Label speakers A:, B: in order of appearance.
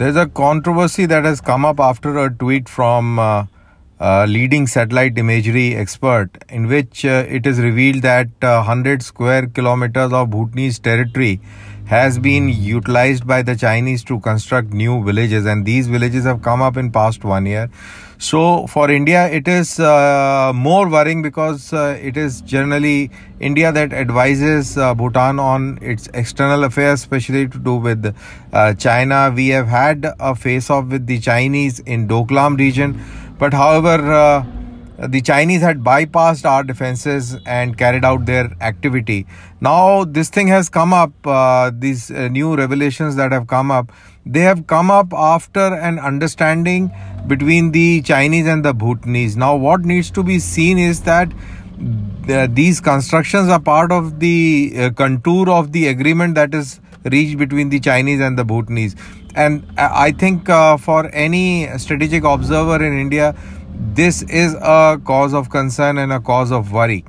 A: There's a controversy that has come up after a tweet from uh, leading satellite imagery expert, in which uh, it is revealed that uh, 100 square kilometers of Bhutanese territory has been utilized by the Chinese to construct new villages, and these villages have come up in past one year. So for India, it is uh, more worrying because uh, it is generally India that advises uh, Bhutan on its external affairs, especially to do with China. We have had a face-off with the Chinese in Doklam region but however, uh, the Chinese had bypassed our defenses and carried out their activity. Now, this thing has come up, uh, these uh, new revelations that have come up, they have come up after an understanding between the Chinese and the Bhutanese. Now, what needs to be seen is that these constructions are part of the uh, contour of the agreement that is reached between the Chinese and the Bhutanese and I think uh, for any strategic observer in India, this is a cause of concern and a cause of worry.